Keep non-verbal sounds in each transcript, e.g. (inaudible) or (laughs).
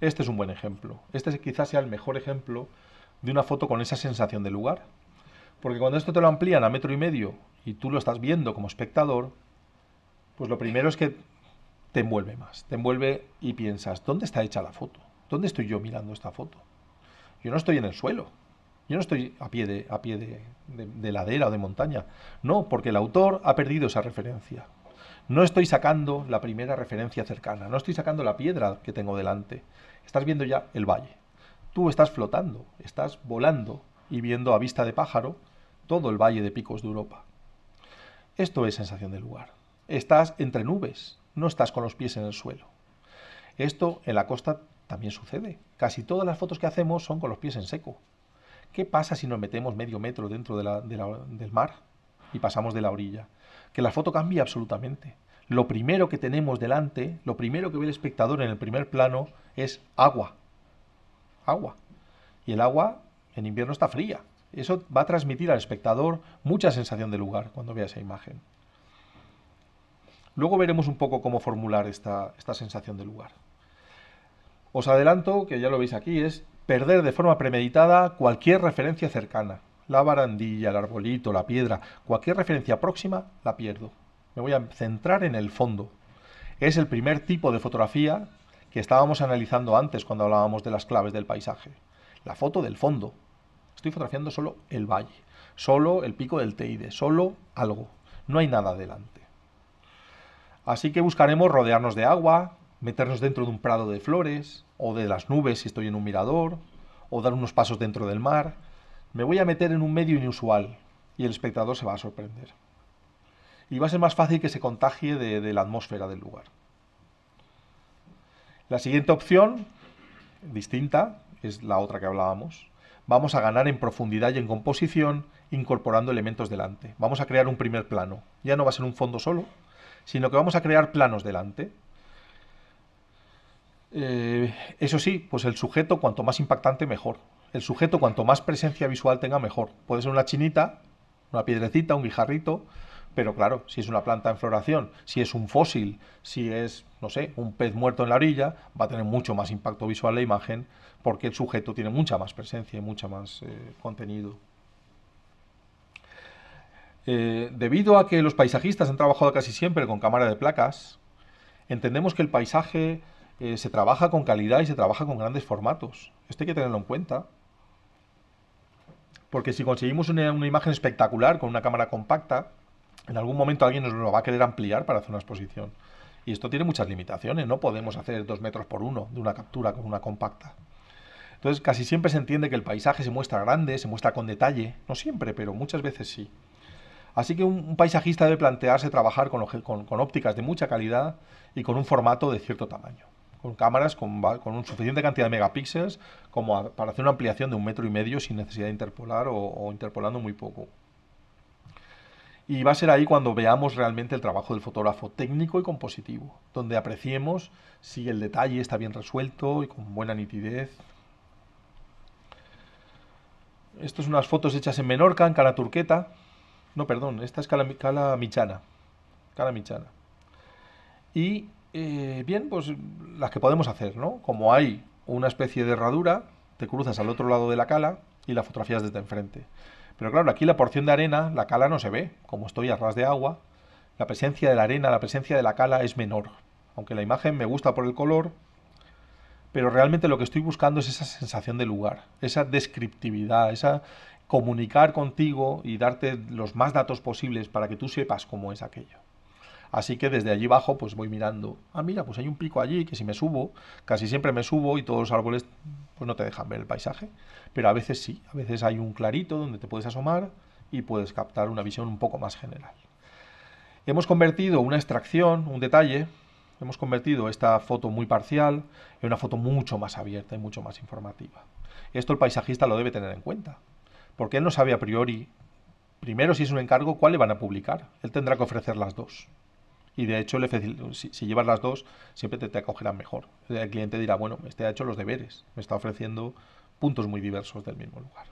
Este es un buen ejemplo. Este quizás sea el mejor ejemplo de una foto con esa sensación de lugar. Porque cuando esto te lo amplían a metro y medio y tú lo estás viendo como espectador, pues lo primero es que te envuelve más. Te envuelve y piensas, ¿dónde está hecha la foto? ¿Dónde estoy yo mirando esta foto? Yo no estoy en el suelo. Yo no estoy a pie de, a pie de ladera o de montaña. No, porque el autor ha perdido esa referencia. No estoy sacando la primera referencia cercana, no estoy sacando la piedra que tengo delante. Estás viendo ya el valle. Tú estás flotando, estás volando y viendo a vista de pájaro todo el valle de picos de Europa. Esto es sensación de lugar. Estás entre nubes, no estás con los pies en el suelo. Esto en la costa también sucede. Casi todas las fotos que hacemos son con los pies en seco. ¿Qué pasa si nos metemos medio metro dentro del mar y pasamos de la orilla? Que la foto cambia absolutamente lo primero que tenemos delante, lo primero que ve el espectador en el primer plano es agua. Agua. Y el agua en invierno está fría. Eso va a transmitir al espectador mucha sensación de lugar cuando vea esa imagen. Luego veremos un poco cómo formular esta, esta sensación de lugar. Os adelanto, que ya lo veis aquí, es perder de forma premeditada cualquier referencia cercana. La barandilla, el arbolito, la piedra, cualquier referencia próxima la pierdo me voy a centrar en el fondo. Es el primer tipo de fotografía que estábamos analizando antes cuando hablábamos de las claves del paisaje. La foto del fondo. Estoy fotografiando solo el valle, solo el pico del Teide, solo algo. No hay nada delante. Así que buscaremos rodearnos de agua, meternos dentro de un prado de flores, o de las nubes si estoy en un mirador, o dar unos pasos dentro del mar. Me voy a meter en un medio inusual y el espectador se va a sorprender y va a ser más fácil que se contagie de, la atmósfera del lugar. La siguiente opción, distinta, es la otra que hablábamos. Vamos a ganar en profundidad y en composición incorporando elementos delante. Vamos a crear un primer plano. Ya no va a ser un fondo solo, sino que vamos a crear planos delante. Eh, eso sí, pues el sujeto cuanto más impactante mejor. El sujeto cuanto más presencia visual tenga mejor. Puede ser una chinita, una piedrecita, un guijarrito, pero claro, si es una planta en floración, si es un fósil, si es, no sé, un pez muerto en la orilla, va a tener mucho más impacto visual la imagen porque el sujeto tiene mucha más presencia y mucho más eh, contenido. Eh, debido a que los paisajistas han trabajado casi siempre con cámara de placas, entendemos que el paisaje eh, se trabaja con calidad y se trabaja con grandes formatos. Esto hay que tenerlo en cuenta. Porque si conseguimos una, imagen espectacular con una cámara compacta, en algún momento alguien nos lo va a querer ampliar para hacer una exposición. Y esto tiene muchas limitaciones, no podemos hacer dos metros por uno de una captura con una compacta. Entonces casi siempre se entiende que el paisaje se muestra grande, se muestra con detalle, no siempre, pero muchas veces sí. Así que un, paisajista debe plantearse trabajar con, ópticas de mucha calidad y con un formato de cierto tamaño, con cámaras con, suficiente cantidad de megapíxeles como para hacer una ampliación de un metro y medio sin necesidad de interpolar o interpolando muy poco. Y va a ser ahí cuando veamos realmente el trabajo del fotógrafo técnico y compositivo, donde apreciemos si el detalle está bien resuelto y con buena nitidez. Estas son unas fotos hechas en Menorca, en Cala Turqueta. No, perdón, esta es Cala, Michana. Y eh, bien, pues las que podemos hacer, ¿no? Como hay una especie de herradura, te cruzas al otro lado de la cala y la fotografías desde enfrente. Pero claro, aquí la porción de arena, la cala no se ve, como estoy a ras de agua, la presencia de la arena, la presencia de la cala es menor. Aunque la imagen me gusta por el color, pero realmente lo que estoy buscando es esa sensación de lugar, esa descriptividad, esa comunicar contigo y darte los más datos posibles para que tú sepas cómo es aquello. Así que desde allí abajo pues voy mirando, ah mira, pues hay un pico allí que si me subo, casi siempre me subo y todos los árboles pues no te dejan ver el paisaje, pero a veces sí, a veces hay un clarito donde te puedes asomar y puedes captar una visión un poco más general. Hemos convertido una extracción, un detalle, hemos convertido esta foto muy parcial en una foto mucho más abierta y mucho más informativa. Esto el paisajista lo debe tener en cuenta, porque él no sabe a priori, primero si es un encargo, cuál le van a publicar. Él tendrá que ofrecer las dos y de hecho si, llevas las dos siempre te, acogerán mejor. El cliente dirá, bueno, este ha hecho los deberes, me está ofreciendo puntos muy diversos del mismo lugar.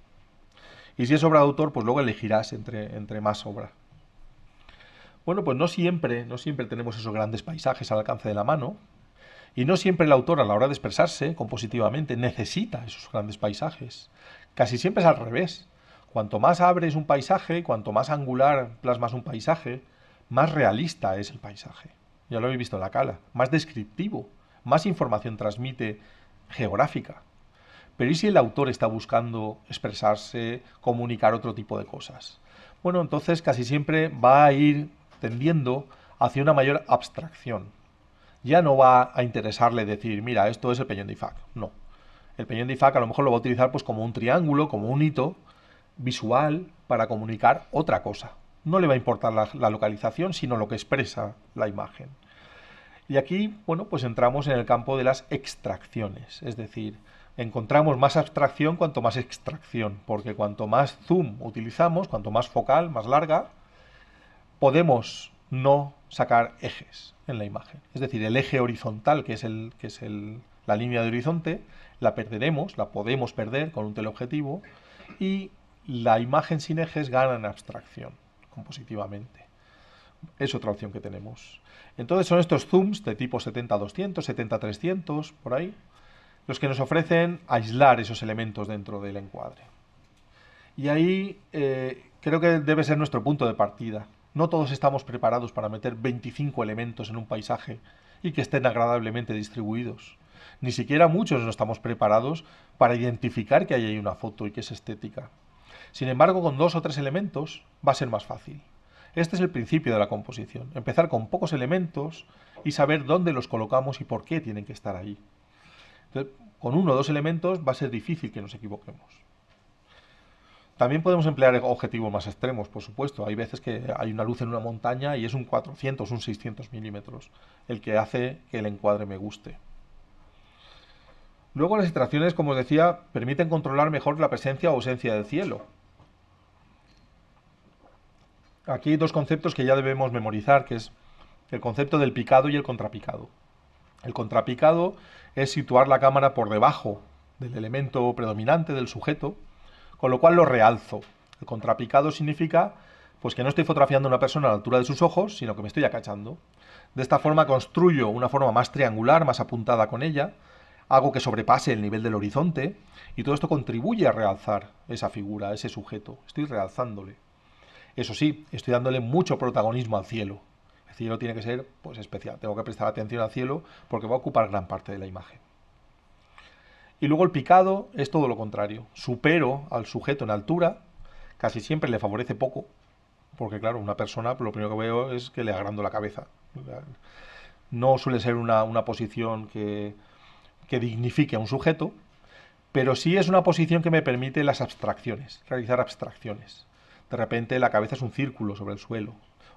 Y si es obra de autor, pues luego elegirás entre, entre más obra. Bueno, pues no siempre, no siempre tenemos esos grandes paisajes al alcance de la mano, y no siempre el autor a la hora de expresarse compositivamente necesita esos grandes paisajes. Casi siempre es al revés. Cuanto más abres un paisaje, cuanto más angular plasmas un paisaje, más realista es el paisaje. Ya lo habéis visto en la cala, más descriptivo, más información transmite geográfica. Pero ¿y si el autor está buscando expresarse, comunicar otro tipo de cosas? Bueno, entonces casi siempre va a ir tendiendo hacia una mayor abstracción. Ya no va a interesarle decir, mira, esto es el peñón de Ifac. No. El peñón de Ifac a lo mejor lo va a utilizar pues, como un triángulo, como un hito visual para comunicar otra cosa, no le va a importar la, localización, sino lo que expresa la imagen. Y aquí, bueno, pues entramos en el campo de las extracciones, es decir, encontramos más abstracción cuanto más extracción, porque cuanto más zoom utilizamos, cuanto más focal, más larga, podemos no sacar ejes en la imagen. Es decir, el eje horizontal, que es, el, que es la línea de horizonte, la perderemos, la podemos perder con un teleobjetivo, y la imagen sin ejes gana en abstracción compositivamente. Es otra opción que tenemos. Entonces son estos zooms de tipo 70-200, 70-300, por ahí, los que nos ofrecen aislar esos elementos dentro del encuadre. Y ahí eh, creo que debe ser nuestro punto de partida. No todos estamos preparados para meter 25 elementos en un paisaje y que estén agradablemente distribuidos. Ni siquiera muchos no estamos preparados para identificar que hay ahí una foto y que es estética. Sin embargo, con dos o tres elementos va a ser más fácil. Este es el principio de la composición, empezar con pocos elementos y saber dónde los colocamos y por qué tienen que estar ahí. con uno o dos elementos va a ser difícil que nos equivoquemos. También podemos emplear objetivos más extremos, por supuesto. Hay veces que hay una luz en una montaña y es un 400, un 600 milímetros, el que hace que el encuadre me guste. Luego las extracciones, como os decía, permiten controlar mejor la presencia o ausencia del cielo. Aquí hay dos conceptos que ya debemos memorizar, que es el concepto del picado y el contrapicado. El contrapicado es situar la cámara por debajo del elemento predominante del sujeto, con lo cual lo realzo. El contrapicado significa pues que no estoy fotografiando a una persona a la altura de sus ojos, sino que me estoy acachando. De esta forma construyo una forma más triangular, más apuntada con ella, hago que sobrepase el nivel del horizonte y todo esto contribuye a realzar esa figura, ese sujeto. Estoy realzándole. Eso sí, estoy dándole mucho protagonismo al cielo. El cielo tiene que ser pues, especial. Tengo que prestar atención al cielo porque va a ocupar gran parte de la imagen. Y luego el picado es todo lo contrario. Supero al sujeto en altura, casi siempre le favorece poco, porque claro, una persona lo primero que veo es que le agrando la cabeza. No suele ser una, posición que, que dignifique a un sujeto, pero sí es una posición que me permite las abstracciones, realizar abstracciones de repente la cabeza es un círculo sobre el suelo.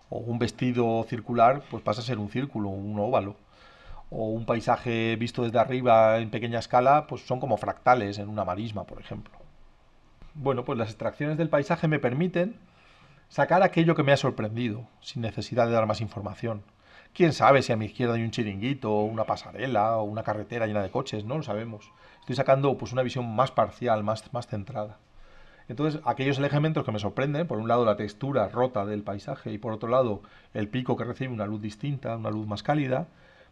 O un vestido circular, pues pasa a ser un círculo, un óvalo. O un paisaje visto desde arriba en pequeña escala, pues son como fractales en una marisma, por ejemplo. Bueno, pues las extracciones del paisaje me permiten sacar aquello que me ha sorprendido, sin necesidad de dar más información. Quién sabe si a mi izquierda hay un chiringuito, una pasarela o una carretera llena de coches, no lo sabemos. Estoy sacando pues una visión más parcial, más, más centrada. Entonces, aquellos elementos que me sorprenden, por un lado la textura rota del paisaje y por otro lado el pico que recibe una luz distinta, una luz más cálida,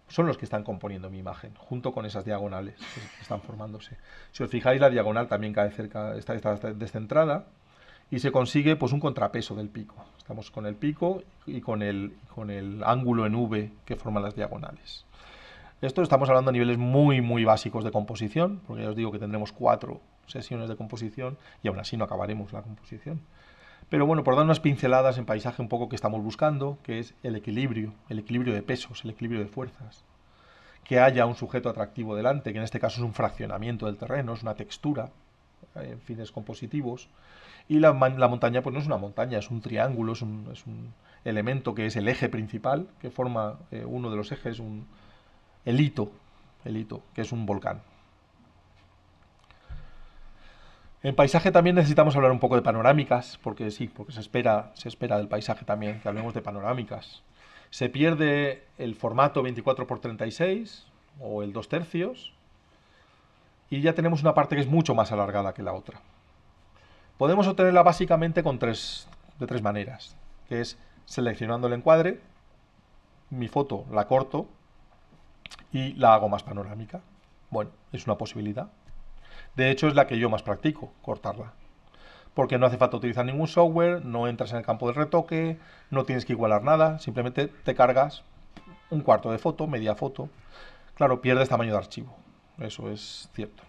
son los que están componiendo mi imagen, junto con esas diagonales que (laughs) están formándose. Si os fijáis, la diagonal también cae cerca, está, descentrada y se consigue pues un contrapeso del pico. Estamos con el pico y con el, con el ángulo en V que forman las diagonales. Esto estamos hablando a niveles muy, muy básicos de composición, porque ya os digo que tendremos cuatro sesiones de composición y aún así no acabaremos la composición. Pero bueno, por dar unas pinceladas en paisaje un poco que estamos buscando, que es el equilibrio, el equilibrio de pesos, el equilibrio de fuerzas. Que haya un sujeto atractivo delante, que en este caso es un fraccionamiento del terreno, es una textura, eh, en fines compositivos. Y la, montaña, pues no es una montaña, es un triángulo, es un, elemento que es el eje principal, que forma eh, uno de los ejes, un, elito el hito, que es un volcán. En paisaje también necesitamos hablar un poco de panorámicas, porque sí, porque se espera, se espera del paisaje también que hablemos de panorámicas. Se pierde el formato 24x36 o el 2 tercios y ya tenemos una parte que es mucho más alargada que la otra. Podemos obtenerla básicamente con tres, de tres maneras, que es seleccionando el encuadre, mi foto la corto y la hago más panorámica. Bueno, es una posibilidad. De hecho, es la que yo más practico, cortarla. Porque no hace falta utilizar ningún software, no entras en el campo del retoque, no tienes que igualar nada, simplemente te cargas un cuarto de foto, media foto. Claro, pierdes tamaño de archivo, eso es cierto.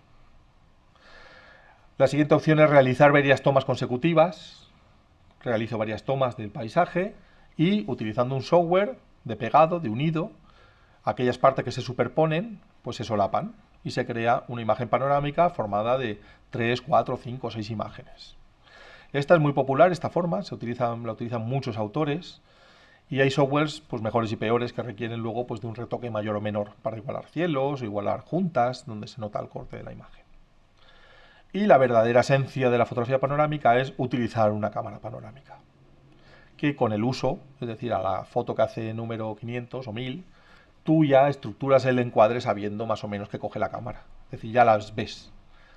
La siguiente opción es realizar varias tomas consecutivas. Realizo varias tomas del paisaje y utilizando un software de pegado, de unido, aquellas partes que se superponen, pues se solapan y se crea una imagen panorámica formada de 3, 4, 5, 6 imágenes. Esta es muy popular, esta forma, se utiliza, la utilizan muchos autores y hay softwares pues, mejores y peores que requieren luego pues, de un retoque mayor o menor para igualar cielos o igualar juntas donde se nota el corte de la imagen. Y la verdadera esencia de la fotografía panorámica es utilizar una cámara panorámica, que con el uso, es decir, a la foto que hace número 500 o 1000, tú ya estructuras el encuadre sabiendo más o menos que coge la cámara. Es decir, ya las ves.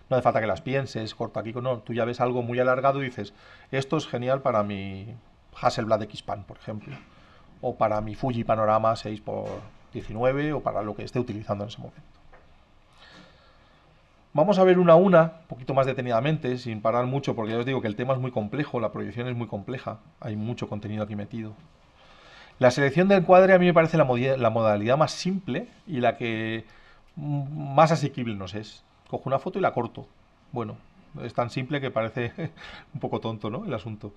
No hace falta que las pienses, corta aquí, no, tú ya ves algo muy alargado y dices, esto es genial para mi Hasselblad X-Pan, por ejemplo, o para mi Fuji Panorama 6x19, o para lo que esté utilizando en ese momento. Vamos a ver una a una, un poquito más detenidamente, sin parar mucho, porque ya os digo que el tema es muy complejo, la proyección es muy compleja, hay mucho contenido aquí metido. La selección del cuadro a mí me parece la, modalidad más simple y la que más asequible nos es. Cojo una foto y la corto. Bueno, es tan simple que parece (laughs) un poco tonto, ¿no? El asunto.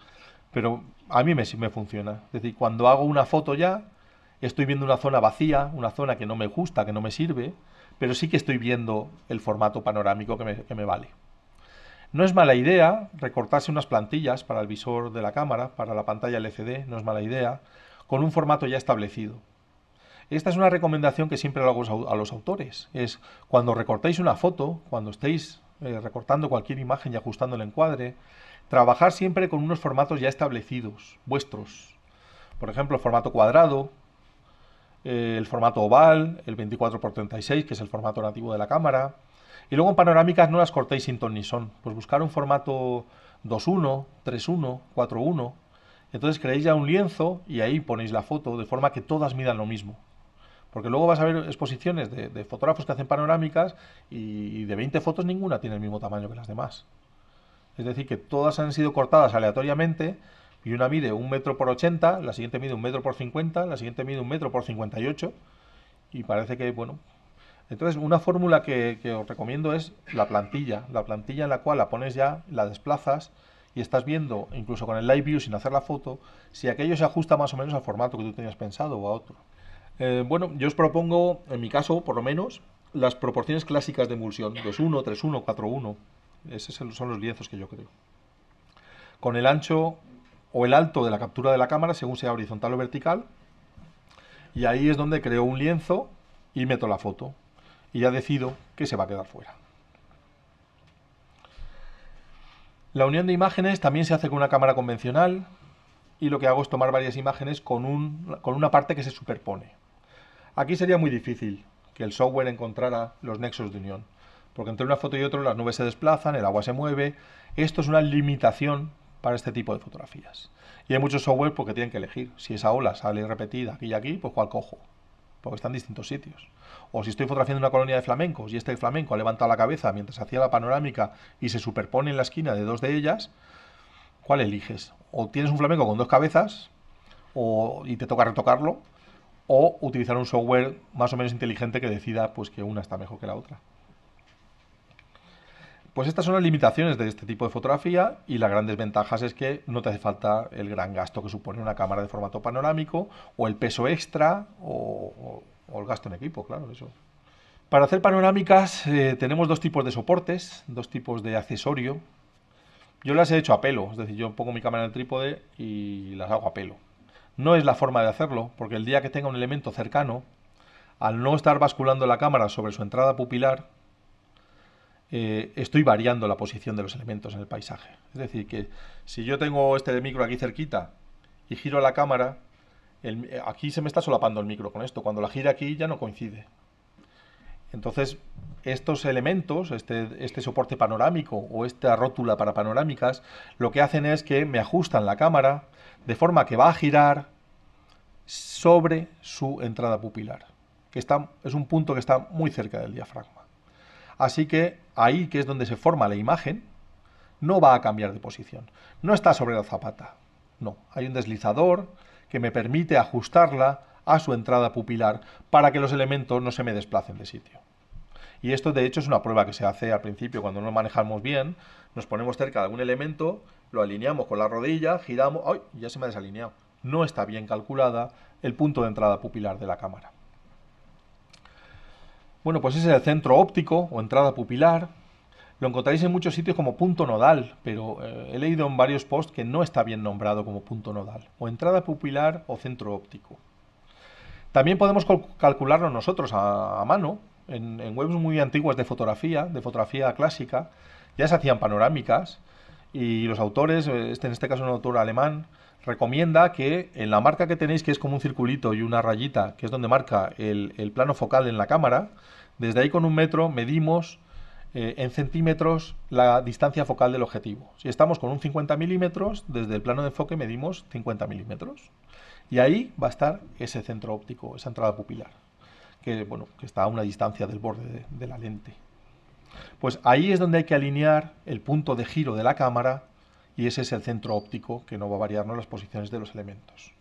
Pero a mí me, me funciona. Es decir, cuando hago una foto ya, estoy viendo una zona vacía, una zona que no me gusta, que no me sirve, pero sí que estoy viendo el formato panorámico que me, que me vale. No es mala idea recortarse unas plantillas para el visor de la cámara, para la pantalla LCD, no es mala idea con un formato ya establecido. Esta es una recomendación que siempre hago a los autores. Es cuando recortéis una foto, cuando estéis eh, recortando cualquier imagen y ajustando el encuadre, trabajar siempre con unos formatos ya establecidos, vuestros. Por ejemplo, el formato cuadrado, eh, el formato oval, el 24x36, que es el formato nativo de la cámara. Y luego en panorámicas no las cortéis sin ton ni son. Pues buscar un formato 2.1, 3.1, 4.1 entonces creáis ya un lienzo y ahí ponéis la foto de forma que todas midan lo mismo. Porque luego vas a ver exposiciones de, fotógrafos que hacen panorámicas y, de 20 fotos ninguna tiene el mismo tamaño que las demás. Es decir, que todas han sido cortadas aleatoriamente y una mide un metro por 80, la siguiente mide un metro por 50, la siguiente mide un metro por 58 y parece que, bueno... Entonces, una fórmula que, que os recomiendo es la plantilla, la plantilla en la cual la pones ya, la desplazas y estás viendo, incluso con el live view sin hacer la foto, si aquello se ajusta más o menos al formato que tú tenías pensado o a otro. Eh, bueno, yo os propongo, en mi caso por lo menos, las proporciones clásicas de emulsión, 2-1, 3-1, 4 Esos son los lienzos que yo creo. Con el ancho o el alto de la captura de la cámara, según sea horizontal o vertical. Y ahí es donde creo un lienzo y meto la foto. Y ya decido que se va a quedar fuera. La unión de imágenes también se hace con una cámara convencional y lo que hago es tomar varias imágenes con, un, con una parte que se superpone. Aquí sería muy difícil que el software encontrara los nexos de unión, porque entre una foto y otra las nubes se desplazan, el agua se mueve. Esto es una limitación para este tipo de fotografías. Y hay muchos software porque pues, tienen que elegir. Si esa ola sale repetida aquí y aquí, pues cuál cojo porque están en distintos sitios. O si estoy fotografiando una colonia de flamencos y este flamenco ha levantado la cabeza mientras hacía la panorámica y se superpone en la esquina de dos de ellas, ¿cuál eliges? O tienes un flamenco con dos cabezas o, y te toca retocarlo, o utilizar un software más o menos inteligente que decida pues, que una está mejor que la otra. Pues estas son las limitaciones de este tipo de fotografía y las grandes ventajas es que no te hace falta el gran gasto que supone una cámara de formato panorámico o el peso extra o, el gasto en equipo, claro, eso. Para hacer panorámicas eh, tenemos dos tipos de soportes, dos tipos de accesorio. Yo las he hecho a pelo, es decir, yo pongo mi cámara en el trípode y las hago a pelo. No es la forma de hacerlo, porque el día que tenga un elemento cercano, al no estar basculando la cámara sobre su entrada pupilar, eh, estoy variando la posición de los elementos en el paisaje. Es decir, que si yo tengo este micro aquí cerquita y giro la cámara, eh, aquí se me está solapando el micro con esto. Cuando la gira aquí ya no coincide. Entonces, estos elementos, este, este, soporte panorámico o esta rótula para panorámicas, lo que hacen es que me ajustan la cámara de forma que va a girar sobre su entrada pupilar, que está, es un punto que está muy cerca del diafragma. Así que ahí, que es donde se forma la imagen, no va a cambiar de posición. No está sobre la zapata, no. Hay un deslizador que me permite ajustarla a su entrada pupilar para que los elementos no se me desplacen de sitio. Y esto de hecho es una prueba que se hace al principio cuando no manejamos bien, nos ponemos cerca de algún elemento, lo alineamos con la rodilla, giramos, ¡ay! Ya se me ha desalineado. No está bien calculada el punto de entrada pupilar de la cámara. Bueno, pues ese es el centro óptico o entrada pupilar. Lo encontráis en muchos sitios como punto nodal, pero eh, he leído en varios posts que no está bien nombrado como punto nodal, o entrada pupilar o centro óptico. También podemos calcularlo nosotros a, mano. En, en webs muy antiguas de fotografía, de fotografía clásica, ya se hacían panorámicas y los autores, eh, este, en este caso un autor alemán, recomienda que en la marca que tenéis, que es como un circulito y una rayita, que es donde marca el, plano focal en la cámara, desde ahí con un metro medimos eh, en centímetros la distancia focal del objetivo. Si estamos con un 50 milímetros, desde el plano de enfoque medimos 50 milímetros. Y ahí va a estar ese centro óptico, esa entrada pupilar, que, bueno, que está a una distancia del borde de la lente. Pues ahí es donde hay que alinear el punto de giro de la cámara y ese es el centro óptico que no va a variarnos las posiciones de los elementos.